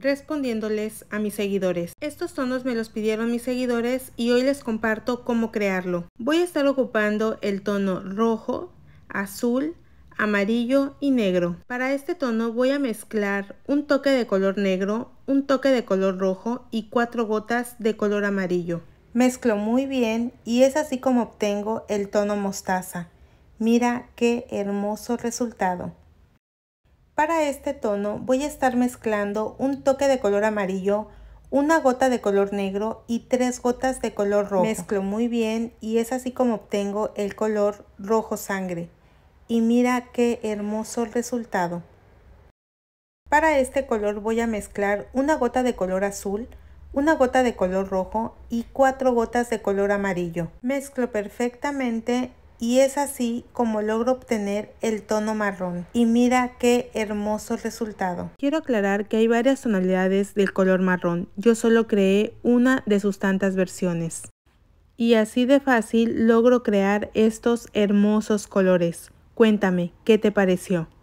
respondiéndoles a mis seguidores. Estos tonos me los pidieron mis seguidores y hoy les comparto cómo crearlo. Voy a estar ocupando el tono rojo, azul, amarillo y negro. Para este tono voy a mezclar un toque de color negro, un toque de color rojo y cuatro gotas de color amarillo. Mezclo muy bien y es así como obtengo el tono mostaza. Mira qué hermoso resultado. Para este tono voy a estar mezclando un toque de color amarillo, una gota de color negro y tres gotas de color rojo. Mezclo muy bien y es así como obtengo el color rojo sangre. Y mira qué hermoso resultado. Para este color voy a mezclar una gota de color azul, una gota de color rojo y cuatro gotas de color amarillo. Mezclo perfectamente y es así como logro obtener el tono marrón. Y mira qué hermoso resultado. Quiero aclarar que hay varias tonalidades del color marrón, yo solo creé una de sus tantas versiones. Y así de fácil logro crear estos hermosos colores. Cuéntame, ¿qué te pareció?